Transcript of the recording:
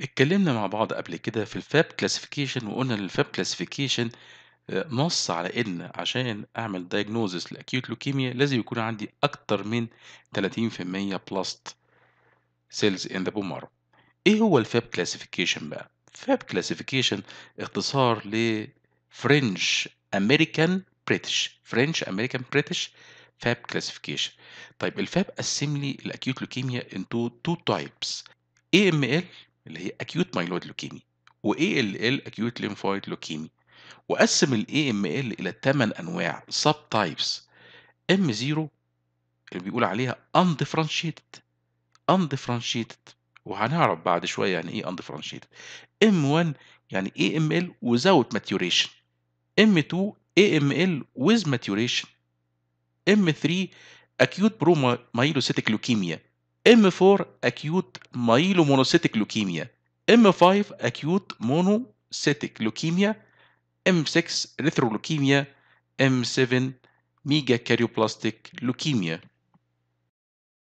اتكلمنا مع بعض قبل كده في الفاب كلاسيفيكيشن وقلنا ان الفاب كلاسيفيكيشن آه، نص على ان عشان اعمل دايجنوزس لاكيوت لوكيميا لازم يكون عندي اكتر من 30% بلاست سيلز ان ذا بومر ايه هو الفاب كلاسيفيكيشن بقى فاب كلاسيفيكيشن اختصار ل فرنش امريكان بريتش فرنش امريكان بريتش فاب كلاسيفيكيشن طيب الفاب قسم لي الاكيوت لوكيميا انتو تو تايبس اي ام ال اللي هي اكيوت مايلويد لوكيمي واي ال ال اكيوت ليمفويد لوكيمي وقسم الاي ام ال الى 8 انواع سب تايبس ام 0 اللي بيقول عليها undifferentiated undifferentiated وهنعرف بعد شويه يعني ايه undifferentiated ام 1 يعني اي ام ال without maturation ام 2 اي ام ال with maturation ام 3 acute promyelocytic leukemia M4 acute myelomonocytic leukemia M5 acute monocytic leukemia M6 erythroleukemia M7 ميجا كاريوبلاستيك لوكيميا